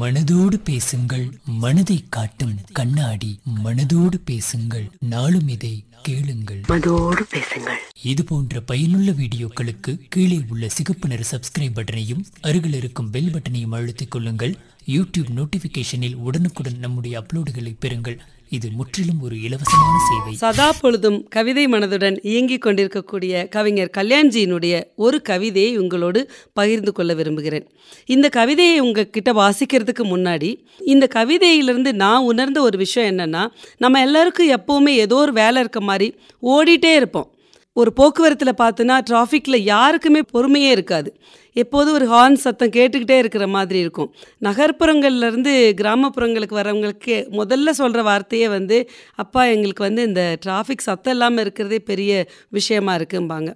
மனதோடு பேசுங்கள் மனதை காட்டும் கண்ணாடி மனதோடு பேசுங்கள் நாளும் இதை கேளுங்கள் மனதோடு பேசுங்கள் இது போன்ற பயனுள்ள வீடியோக்களுக்கு கீழே உள்ள சிகப்பு நிற சப்ஸ்கிரைப் பட்டனையும் அருகில் இருக்கும் பெல் பட்டனையும் அழுத்திக் கொள்ளுங்கள் யூடியூப் நோட்டிபிகேஷனில் உடனுக்குடன் நம்முடைய அப்லோடுகளை பெறுங்கள் இது முற்றிலும் ஒரு இலவசமான சேவை சதா பொழுதும் கவிதை மனதுடன் இயங்கிக் கொண்டிருக்கக்கூடிய கவிஞர் கல்யாண்ஜியினுடைய ஒரு கவிதையை உங்களோடு பகிர்ந்து கொள்ள விரும்புகிறேன் இந்த கவிதையை உங்ககிட்ட வாசிக்கிறதுக்கு முன்னாடி இந்த கவிதையிலிருந்து நான் உணர்ந்த ஒரு விஷயம் என்னன்னா நம்ம எல்லாருக்கும் எப்போவுமே ஏதோ ஒரு வேலை இருக்க மாதிரி ஓடிட்டே இருப்போம் ஒரு போக்குவரத்தில் பார்த்தோன்னா டிராஃபிக்கில் யாருக்குமே பொறுமையே இருக்காது எப்போதும் ஒரு ஹார்ன் சத்தம் கேட்டுக்கிட்டே இருக்கிற மாதிரி இருக்கும் நகர்ப்புறங்கள்லேருந்து கிராமப்புறங்களுக்கு வரவங்களுக்கு முதல்ல சொல்கிற வார்த்தையே வந்து அப்பா எங்களுக்கு வந்து இந்த டிராஃபிக் சத்தம் இல்லாமல் இருக்கிறதே பெரிய விஷயமா இருக்கும்பாங்க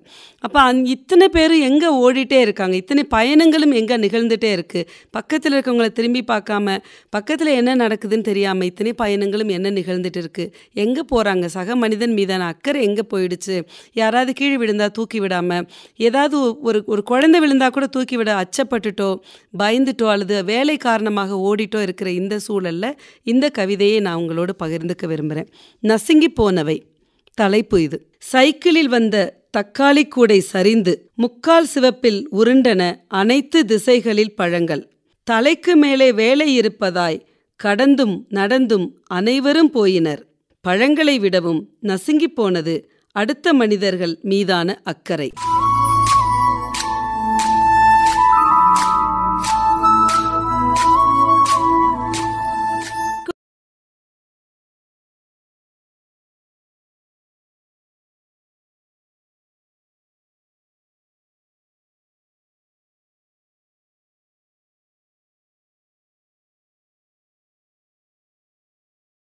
அப்போ அந் இத்தனை பேர் எங்கே ஓடிட்டே இருக்காங்க இத்தனை பயணங்களும் எங்கே நிகழ்ந்துகிட்டே இருக்குது பக்கத்தில் இருக்கவங்களை திரும்பி பார்க்காம பக்கத்தில் என்ன நடக்குதுன்னு தெரியாமல் இத்தனை பயணங்களும் என்ன நிகழ்ந்துட்டு இருக்குது எங்கே போகிறாங்க சக மனிதன் மீதான அக்கறை எங்கே போயிடுச்சு யாராவது கீழே விழுந்தால் தூக்கி விடாமல் ஏதாவது ஒரு ஒரு குழந்தை விழுந்தால் கூட தூக்கிவிட அச்சப்பட்டுட்டோ பயந்துட்டோ அல்லது வேலை காரணமாக ஓடிட்டோ இருக்கிற இந்த சூழலில் இந்த கவிதையை நான் உங்களோடு பகிர்ந்துக்க விரும்புகிறேன் நசுங்கி போனவை தலைப்பு இது சைக்கிளில் வந்த தக்காளி கூடை சரிந்து முக்கால் சிவப்பில் உருண்டன அனைத்து திசைகளில் பழங்கள் தலைக்கு மேலே வேலை இருப்பதாய் கடந்தும் நடந்தும் அனைவரும் போயினர் பழங்களை விடவும் நசுங்கி போனது அடுத்த மனிதர்கள் மீதான அக்கறை